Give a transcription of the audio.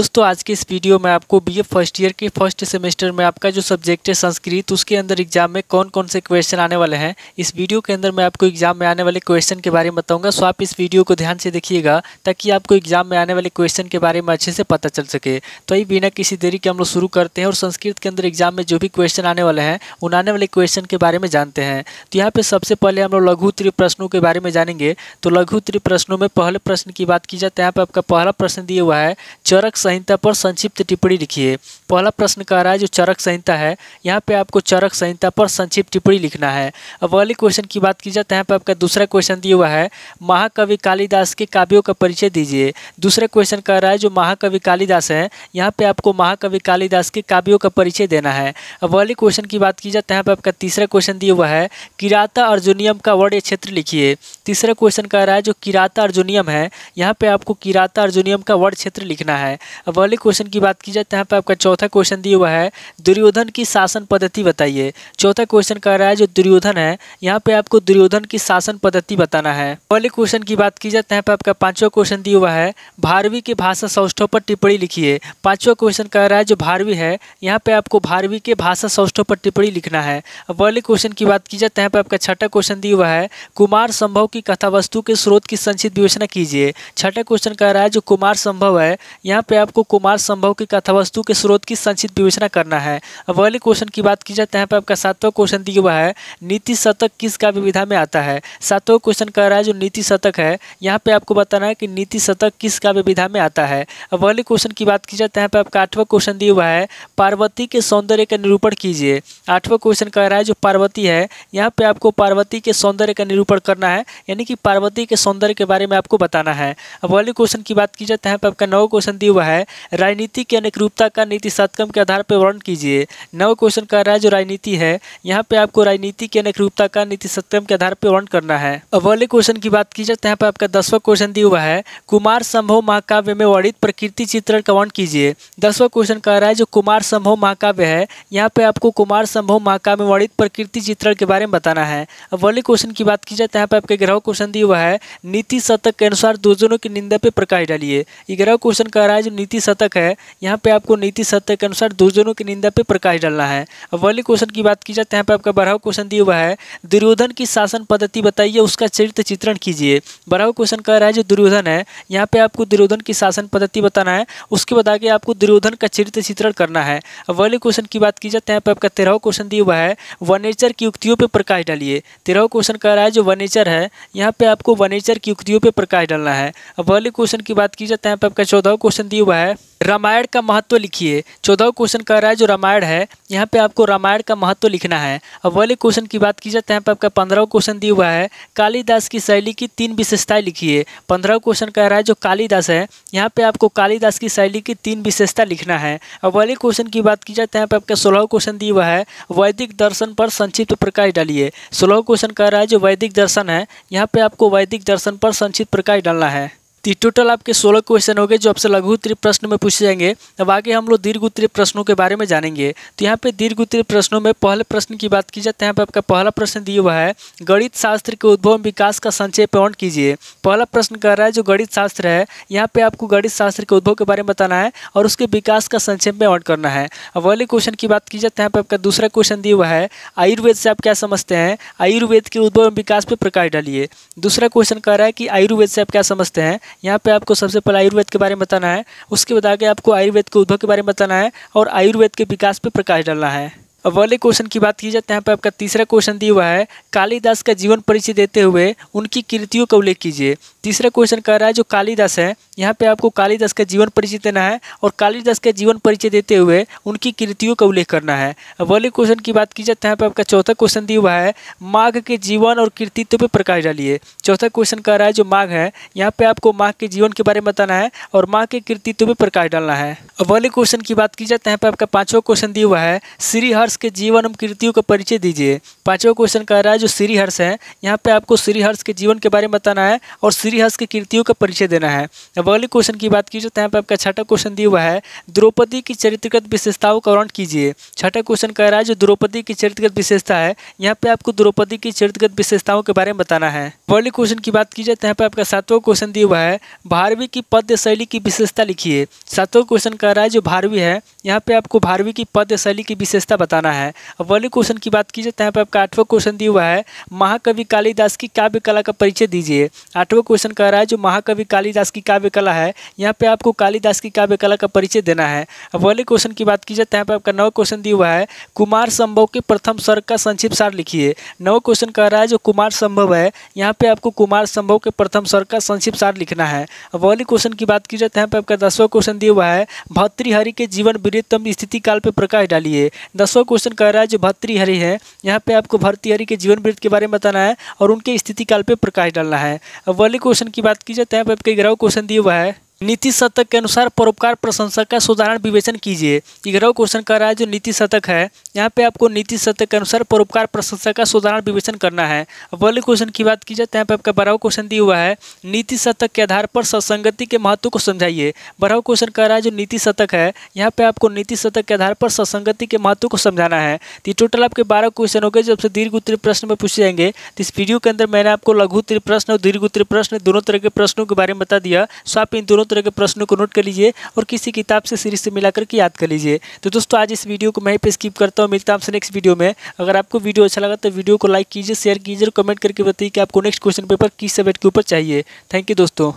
दोस्तों आज की इस वीडियो में आपको बीए फर्स्ट ईयर के फर्स्ट सेमेस्टर में आपका जो सब्जेक्ट है संस्कृत उसके अंदर एग्जाम में कौन कौन से क्वेश्चन आने वाले हैं इस वीडियो के अंदर मैं आपको एग्जाम में आने वाले क्वेश्चन के बारे में बताऊंगा सो आप इस वीडियो को ध्यान से देखिएगा ताकि आपको एग्जाम में आने वाले क्वेश्चन के बारे में अच्छे से पता चल सके तो ये बिना किसी देरी के हम लोग शुरू करते हैं और संस्कृत के अंदर एग्जाम में जो भी क्वेश्चन आने वाले हैं उन आने वाले क्वेश्चन के बारे में जानते हैं तो यहाँ पे सबसे पहले हम लोग लघु त्रि प्रश्नों के बारे में जानेंगे तो लघु त्रि प्रश्नों में पहले प्रश्न की बात की जाए तो यहाँ पर आपका पहला प्रश्न दिया हुआ है चरक संहिता पर संक्षिप्त टिप्पणी लिखिए पहला प्रश्न कह रहा है जो चरक संहिता है यहाँ पे आपको चरक संहिता पर संक्षिप्त टिप्पणी लिखना है अब अगले क्वेश्चन की बात की जाए तो यहाँ पर आपका दूसरा क्वेश्चन दिया हुआ है महाकवि कालिदास के काव्यों का परिचय दीजिए दूसरा क्वेश्चन कह रहा है जो महाकवि कालिदास है यहाँ पे आपको महाकवि कालिदास के काव्यों का परिचय देना है अब अगले क्वेश्चन की बात की जाए तो यहाँ पर आपका तीसरा क्वेश्चन दिया हुआ है किराता अर्जुनियम का वर्ण क्षेत्र लिखिए तीसरा क्वेश्चन कह रहा है जो किराता अर्जुनियम है यहाँ पे आपको किराता अर्जुनियम का वर्ण क्षेत्र लिखना है अब अगले क्वेश्चन की बात की जाए तो यहाँ पर आपका चौथा क्वेश्चन दिया हुआ है दुर्योधन की शासन पद्धति बताइए चौथा क्वेश्चन कह रहा है जो दुर्योधन है यहाँ पे आपको दुर्योधन की शासन पद्धति बताना है अगले क्वेश्चन की बात की जाए तो यहाँ पर आपका पाँचवा क्वेश्चन दिया हुआ है भारवी की भाषा सौष्ठव पर टिप्पणी लिखिए पाँचवा क्वेश्चन कह रहा है जो भारवी है यहाँ पे आपको भारवी के भाषा सौष्ठव पर टिप्पणी लिखना है अब अगले क्वेश्चन की बात की जाए तो यहाँ पर आपका छठा क्वेश्चन दिया हुआ है कुमार संभव की कथा वस्तु के स्रोत की संचित विवेचना कीजिए छठा क्वेश्चन कह रहा है जो कुमार संभव है यहाँ पे आपको कुमार संभव की कथावस्तु के स्रोत की संचित विवेचना करना है अब अगले क्वेश्चन की बात की जाए तो यहाँ पर आपका सातवां क्वेश्चन दिया हुआ है नीति शतक किस का विविधा में आता है सातवां क्वेश्चन कह रहा है जो नीति शतक है यहाँ पे आपको बताना है कि नीति शतक किस का विविधा में आता है अब अगले क्वेश्चन की बात की जाए तो यहाँ पर आपका आठवा क्वेश्चन दिया हुआ है पार्वती के सौंदर्य का निरूपण कीजिए आठवां क्वेश्चन कह रहा है जो पार्वती है यहाँ पर आपको पार्वती के सौंदर्य का निरूपण करना है यानी कि पार्वती के सौंदर्य के बारे में आपको बताना है अब अगले क्वेश्चन की बात की जाए तो यहाँ पर आपका नौ क्वेश्चन दिया हुआ है है राजनीति की अनुरूपता का नीति सत्कम के आधार पर वर्णन कीजिए नव क्वेश्चन कह रहा है जो राजनीति है यहाँ पे आपको राजनीति की अनुरूपता का नीति सतकम के आधार पर वर्णन करना है अब अगले क्वेश्चन की बात की जाए तो यहाँ पर आपका दसवा क्वेश्चन दिया हुआ है कुमार संभव महाकाव्य में वर्णित प्रकृति चित्रण का वर्ण कीजिए दसवा क्वेश्चन कह रहा है जो कुमार संभव महाकाव्य है यहाँ पे आपको कुमार संभव महाकाव्य में वर्णित प्रकृति चित्रण के बारे में बताना है अब अगले क्वेश्चन की बात की जाए तो यहाँ पर आपके ग्रह क्वेश्चन दिया हुआ है नीति शतक के अनुसार दो जनों की निंदा पे प्रकाश डालिए ग्रह क्वेश्चन कह रहा है जो नीति शतक है यहाँ पे आपको नीति शतक के अनुसार दुर्जनों की निंदा पे प्रकाश डालना है अब वाले क्वेश्चन की बात की जाए तो यहाँ पे आपका बारहवा क्वेश्चन दिया हुआ है दुर्योधन की शासन पद्धति बताइए उसका चरित्र चित्रण कीजिए बारहवा क्वेश्चन कह रहा है जो दुर्योधन है यहाँ पे आपको दुर्योधन की शासन पद्धति बताना है उसके बाद आगे आपको दुर्योधन का चरित्र चित्रण करना है अब वाले क्वेश्चन की बात की जाए तो यहाँ पे आपका तेरह क्वेश्चन दिया हुआ है वनेचर की युक्तियों पर प्रकाश डालिए तेरह क्वेश्चन कह रहा है जो वनेचर है यहाँ पे आपको वनेचर की युक्तियों पर प्रकाश डालना है अब वाले क्वेश्चन की बात की जाए तो यहाँ पे आपका चौदह क्वेश्चन दिया हुआ है रामायण का महत्व लिखिए चौदह क्वेश्चन कह रहा है जो रामायण है यहाँ पे आपको रामायण का महत्व लिखना है अब वाले क्वेश्चन की बात की जाए तो यहाँ पर आपका पंद्रह क्वेश्चन दिया हुआ है कालीदास की शैली की तीन विशेषताएं लिखिए पंद्रह क्वेश्चन कह रहा है जो कालीदास है यहाँ पे आपको कालीदास की शैली की तीन विशेषता लिखना है अब वाले क्वेश्चन की बात की जाए तो यहाँ पर आपका सोलह क्वेश्चन दिया हुआ है वैदिक दर्शन पर संक्षिप्त प्रकाश डालिए सोलह क्वेश्चन कह रहा है जो वैदिक दर्शन है यहाँ पे आपको वैदिक दर्शन पर संक्षिप्त प्रकाश डालना है तो टोटल आपके सोलह क्वेश्चन हो गए जो आपसे लघु उत्तरी प्रश्न में पूछे जाएंगे अब आगे हम लोग दीर्घ उत्तरीय प्रश्नों के बारे में जानेंगे तो यहाँ पे दीर्घ उत्तरी प्रश्नों में पहले प्रश्न की बात की जाए तो यहाँ पे आपका पहला प्रश्न दिया हुआ है गणित शास्त्र के उद्भव विकास का संक्षेप ऑन कीजिए पहला प्रश्न कह रहा है जो गणित शास्त्र है यहाँ पे आपको गणित शास्त्र के उद्भव के बारे में बताना है और उसके विकास का संक्षेप में ऑन करना है अब वाले क्वेश्चन की बात की जाए तो यहाँ पे आपका दूसरा क्वेश्चन दिया हुआ है आयुर्वेद से आप क्या समझते हैं आयुर्वेद के उद्भव विकास पर प्रकाश डालिए दूसरा क्वेश्चन कह रहा है कि आयुर्वेद से आप क्या समझते हैं यहाँ पे आपको सबसे पहले आयुर्वेद के बारे में बताना है उसके बाद आगे आपको आयुर्वेद के उद्भव के बारे में बताना है और आयुर्वेद के विकास पर प्रकाश डालना है अब अगले क्वेश्चन की बात की जाए तो यहाँ पर आपका तीसरा क्वेश्चन दिया हुआ है कालीदास का जीवन परिचय देते हुए उनकी कृतियों का उल्लेख कीजिए तीसरा क्वेश्चन कह रहा है जो कालिदास है यहाँ पे आपको कालिदास का जीवन परिचय देना है और कालिदास का जीवन परिचय देते हुए उनकी कृतियों का उल्लेख करना है अब अगले क्वेश्चन की बात की जाए तो यहाँ पर आपका चौथा क्वेश्चन दिया हुआ है माघ के जीवन और कृतित्व पर प्रकाश डालिए चौथा क्वेश्चन कह रहा है जो माघ है यहाँ पे आपको माघ के जीवन के बारे में बताना है और माघ के कृतित्व पर प्रकाश डालना है अब अगले क्वेश्चन की बात की जाए तो यहाँ पर आपका पाँचवा क्वेश्चन दिया हुआ है श्रीहर हर्ष के जीवन एवं कृतियों का परिचय दीजिए पांचवा क्वेश्चन कह रहा है जो श्री हर्ष है यहाँ पे आपको श्री हर्ष के जीवन के बारे में बताना है और श्री हर्ष की कृतियों का परिचय देना है अब अगले क्वेश्चन की बात कीजिए तो यहाँ पे आपका छठा क्वेश्चन दिया हुआ है द्रौपदी की चरित्रगत विशेषताओं का वर्ण कीजिए छठा क्वेश्चन कह रहा है जो द्रौपदी की चरित्रगत विशेषता है यहाँ पे आपको द्रौपदी की चरित्रगत विशेषताओं के बारे में बताना है अगले क्वेश्चन की बात कीजिए तो यहाँ पे आपका सातवा क्वेश्चन दिया हुआ है भारवी की पद्य शैली की विशेषता लिखिए सातवा क्वेश्चन कह रहा है जो भारवी है यहाँ पे आपको भारवी की पद्य शैली की विशेषता बताना बताना है अब वाले क्वेश्चन की बात की जाए तो यहाँ पर आपका आठवां क्वेश्चन दिया हुआ है महाकवि कालिदास की काव्य कला का परिचय दीजिए आठवां क्वेश्चन कह रहा है जो महाकवि कालिदास की काव्य कला है यहाँ पे आपको कालिदास की काव्य कला का परिचय देना है अब वाले क्वेश्चन की बात की जाए तो यहाँ पर आपका नवा क्वेश्चन दिया हुआ है कुमार संभव के प्रथम सर्ग का संक्षिप्त सार लिखिए नवा क्वेश्चन कह रहा है जो कुमार संभव है यहाँ पर आपको कुमार संभव के प्रथम सर्ग का संक्षिप्त सार लिखना है अब वाले क्वेश्चन की बात की जाए तो यहाँ पर आपका दसवां क्वेश्चन दिया हुआ है भर्तृहरि के जीवन वृत्तम स्थिति काल पर प्रकाश डालिए दसवां क्वेश्चन कह रहा है जो भर्तृहरि है यहाँ पे आपको भर्तृहरि के जीवन वृत्त के बारे में बताना है और उनके स्थिति काल पर प्रकाश डालना है अब वाले क्वेश्चन की बात की जाए तो यहाँ पर आपके ग्रह क्वेश्चन दिए हुआ है नीति शतक के अनुसार परोपकार प्रशंसक का सुधारण विवेचन कीजिए ग्यारह क्वेश्चन कर रहा है जो नीति शतक है यहाँ पे आपको नीति शतक के अनुसार परोपकार प्रशंसक का सुधारण विवेचन करना है पहले क्वेश्चन की बात की जाए तो यहाँ पे आपका बारह क्वेश्चन दिया हुआ है नीति शतक के आधार पर ससंगति के महत्व को समझाइए बारह क्वेश्चन कर रहा है जो नीति शतक है यहाँ पे आपको नीति शतक के आधार पर ससंगति के महत्व को समझाना है तो टोटल आपके बारह क्वेश्चन हो गए जब से दीर्घ उत्तरी प्रश्न में पूछे जाएंगे तो इस वीडियो के अंदर मैंने आपको लघु उत्तर प्रश्न और दीर्घ उत्तरी प्रश्न दोनों तरह के प्रश्नों के बारे में बता दिया सो आप इन दोनों तरह के प्रश्नों को नोट कर लीजिए और किसी किताब से सीरीज से मिलाकर के याद कर लीजिए तो दोस्तों आज इस वीडियो को मैं पे स्किप करता हूँ मिलता हूँ आपसे नेक्स्ट वीडियो में अगर आपको वीडियो अच्छा लगा तो वीडियो को लाइक कीजिए शेयर कीजिए और कमेंट करके बताइए कि आपको नेक्स्ट क्वेश्चन पेपर किस सब्जेक्ट के ऊपर चाहिए थैंक यू दोस्तों